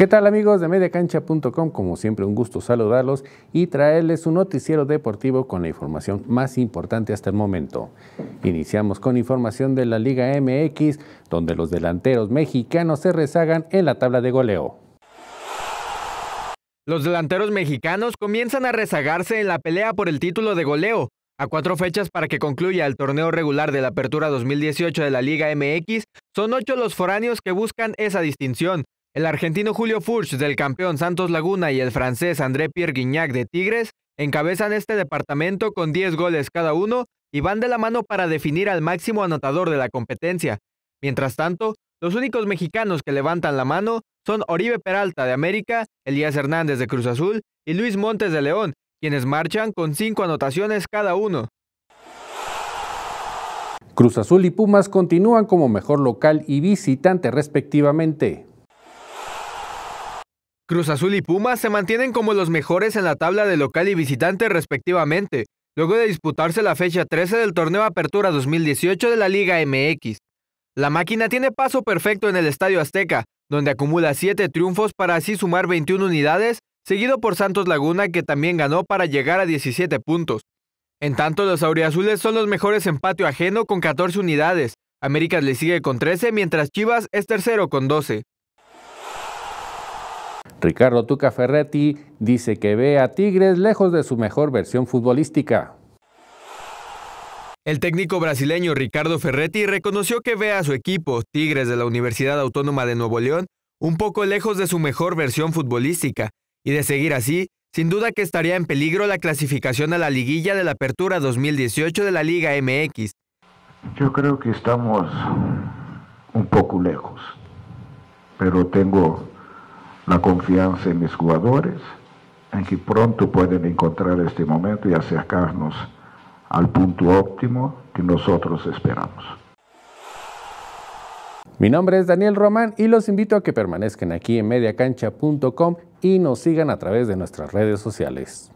¿Qué tal amigos de mediacancha.com? Como siempre un gusto saludarlos y traerles un noticiero deportivo con la información más importante hasta el momento. Iniciamos con información de la Liga MX, donde los delanteros mexicanos se rezagan en la tabla de goleo. Los delanteros mexicanos comienzan a rezagarse en la pelea por el título de goleo, a cuatro fechas para que concluya el torneo regular de la Apertura 2018 de la Liga MX, son ocho los foráneos que buscan esa distinción. El argentino Julio Furch del campeón Santos Laguna y el francés André Pierre Guignac de Tigres encabezan este departamento con 10 goles cada uno y van de la mano para definir al máximo anotador de la competencia. Mientras tanto, los únicos mexicanos que levantan la mano son Oribe Peralta de América, Elías Hernández de Cruz Azul y Luis Montes de León, quienes marchan con 5 anotaciones cada uno. Cruz Azul y Pumas continúan como mejor local y visitante respectivamente. Cruz Azul y Puma se mantienen como los mejores en la tabla de local y visitante respectivamente, luego de disputarse la fecha 13 del torneo Apertura 2018 de la Liga MX. La máquina tiene paso perfecto en el Estadio Azteca, donde acumula 7 triunfos para así sumar 21 unidades, seguido por Santos Laguna que también ganó para llegar a 17 puntos. En tanto, los auriazules son los mejores en patio ajeno con 14 unidades, Américas le sigue con 13, mientras Chivas es tercero con 12. Ricardo Tuca Ferretti dice que ve a Tigres lejos de su mejor versión futbolística. El técnico brasileño Ricardo Ferretti reconoció que ve a su equipo, Tigres de la Universidad Autónoma de Nuevo León, un poco lejos de su mejor versión futbolística, y de seguir así, sin duda que estaría en peligro la clasificación a la liguilla de la Apertura 2018 de la Liga MX. Yo creo que estamos un poco lejos, pero tengo la confianza en mis jugadores, en que pronto pueden encontrar este momento y acercarnos al punto óptimo que nosotros esperamos. Mi nombre es Daniel Román y los invito a que permanezcan aquí en mediacancha.com y nos sigan a través de nuestras redes sociales.